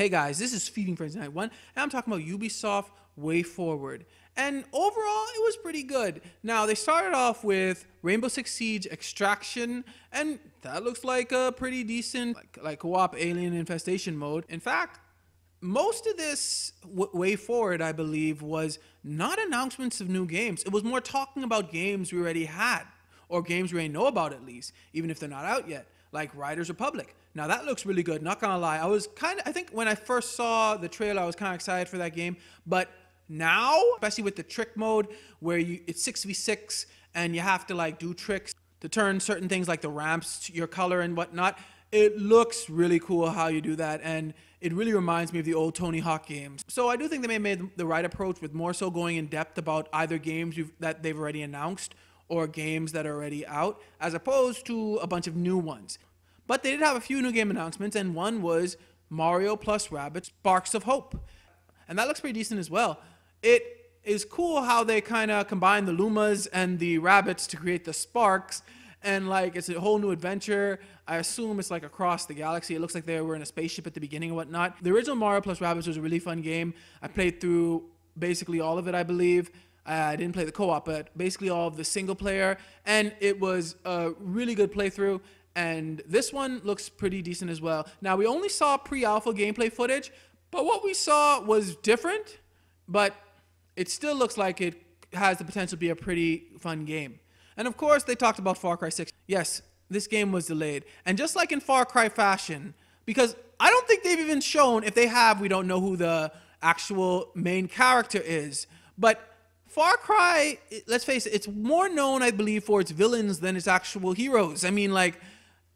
Hey guys, this is Feeding Frenzy Night 1, and I'm talking about Ubisoft Way Forward. And overall, it was pretty good. Now, they started off with Rainbow Six Siege Extraction, and that looks like a pretty decent like, like co-op alien infestation mode. In fact, most of this way forward, I believe, was not announcements of new games. It was more talking about games we already had, or games we already know about at least, even if they're not out yet like Riders Republic. Now that looks really good. Not gonna lie, I was kind of. I think when I first saw the trailer, I was kind of excited for that game. But now, especially with the trick mode, where you it's six v six and you have to like do tricks to turn certain things like the ramps, your color and whatnot. It looks really cool how you do that, and it really reminds me of the old Tony Hawk games. So I do think they may have made the right approach with more so going in depth about either games that they've already announced or games that are already out, as opposed to a bunch of new ones. But they did have a few new game announcements, and one was Mario plus Rabbits: Sparks of Hope. And that looks pretty decent as well. It is cool how they kind of combine the Lumas and the rabbits to create the sparks. And like, it's a whole new adventure. I assume it's like across the galaxy. It looks like they were in a spaceship at the beginning and whatnot. The original Mario plus Rabbits was a really fun game. I played through basically all of it, I believe. I didn't play the co-op, but basically all of the single player, and it was a really good playthrough. And this one looks pretty decent as well. Now we only saw pre-alpha gameplay footage, but what we saw was different. But it still looks like it has the potential to be a pretty fun game. And of course, they talked about Far Cry 6. Yes, this game was delayed, and just like in Far Cry fashion, because I don't think they've even shown if they have, we don't know who the actual main character is. But Far Cry, let's face it, it's more known, I believe, for its villains than its actual heroes. I mean, like,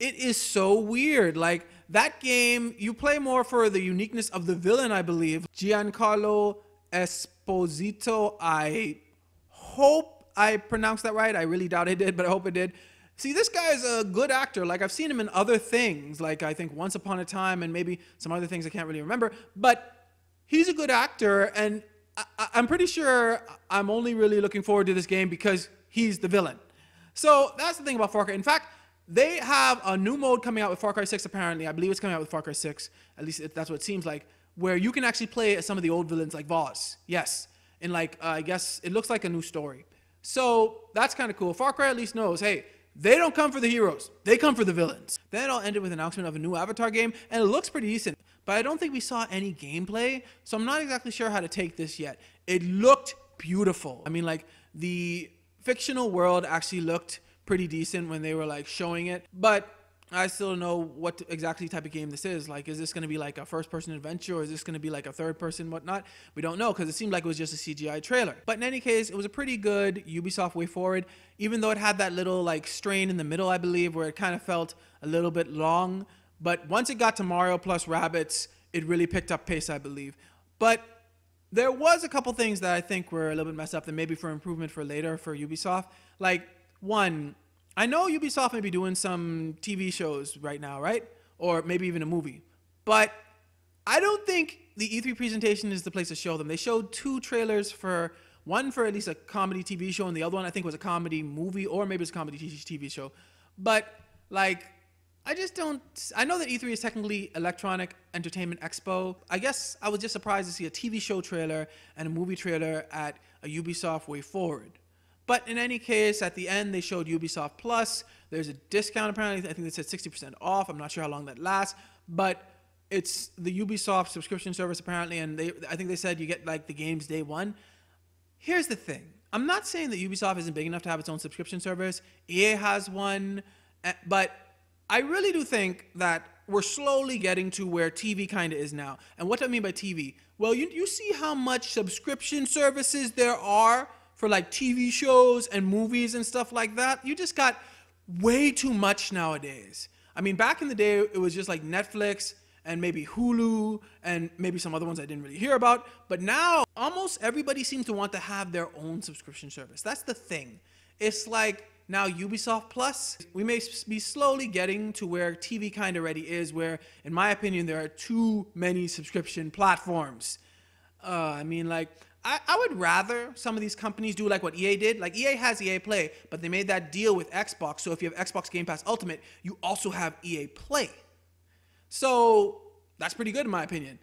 it is so weird. Like, that game, you play more for the uniqueness of the villain, I believe. Giancarlo Esposito, I hope I pronounced that right. I really doubt I did, but I hope I did. See, this guy is a good actor. Like, I've seen him in other things, like, I think Once Upon a Time and maybe some other things I can't really remember. But he's a good actor, and I, am pretty sure I'm only really looking forward to this game because he's the villain. So that's the thing about Far Cry. In fact, they have a new mode coming out with Far Cry 6, apparently. I believe it's coming out with Far Cry 6. At least that's what it seems like. Where you can actually play some of the old villains like Voss. Yes. And like, uh, I guess it looks like a new story. So that's kind of cool. Far Cry at least knows, hey, they don't come for the heroes. They come for the villains. Then it all ended with an announcement of a new Avatar game, and it looks pretty decent but I don't think we saw any gameplay, so I'm not exactly sure how to take this yet. It looked beautiful. I mean, like the fictional world actually looked pretty decent when they were like showing it, but I still don't know what exactly type of game this is. Like, is this going to be like a first person adventure or is this going to be like a third person, whatnot? We don't know because it seemed like it was just a CGI trailer. But in any case, it was a pretty good Ubisoft way forward, even though it had that little like strain in the middle, I believe, where it kind of felt a little bit long. But once it got to Mario plus Rabbits, it really picked up pace, I believe. But there was a couple things that I think were a little bit messed up that maybe for improvement for later for Ubisoft. Like one, I know Ubisoft may be doing some TV shows right now, right? Or maybe even a movie. But I don't think the E3 presentation is the place to show them. They showed two trailers for one for at least a comedy TV show, and the other one I think was a comedy movie, or maybe it's a comedy TV show. But like I just don't. I know that E3 is technically Electronic Entertainment Expo. I guess I was just surprised to see a TV show trailer and a movie trailer at a Ubisoft Way Forward. But in any case, at the end, they showed Ubisoft Plus. There's a discount, apparently. I think they said 60% off. I'm not sure how long that lasts. But it's the Ubisoft subscription service, apparently. And they, I think they said you get like the games day one. Here's the thing I'm not saying that Ubisoft isn't big enough to have its own subscription service, EA has one. Eh, but I really do think that we're slowly getting to where TV kind of is now. And what do I mean by TV? Well, you, you see how much subscription services there are for like TV shows and movies and stuff like that. You just got way too much nowadays. I mean, back in the day, it was just like Netflix and maybe Hulu and maybe some other ones I didn't really hear about. But now, almost everybody seems to want to have their own subscription service. That's the thing. It's like now Ubisoft Plus, we may be slowly getting to where TV kind of ready is, where, in my opinion, there are too many subscription platforms. Uh, I mean, like, I, I would rather some of these companies do like what EA did. Like, EA has EA Play, but they made that deal with Xbox. So if you have Xbox Game Pass Ultimate, you also have EA Play. So that's pretty good, in my opinion.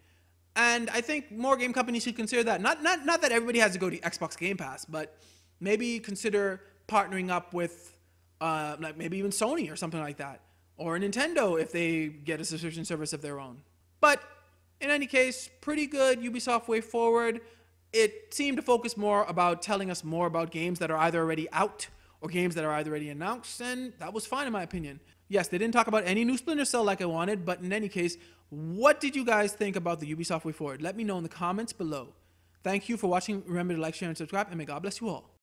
And I think more game companies should consider that. Not, not, not that everybody has to go to Xbox Game Pass, but maybe consider partnering up with uh, like maybe even Sony or something like that, or Nintendo if they get a subscription service of their own. But in any case, pretty good Ubisoft way forward. It seemed to focus more about telling us more about games that are either already out or games that are either already announced, and that was fine in my opinion. Yes, they didn't talk about any new Splinter Cell like I wanted, but in any case, what did you guys think about the Ubisoft way forward? Let me know in the comments below. Thank you for watching. Remember to like, share, and subscribe, and may God bless you all.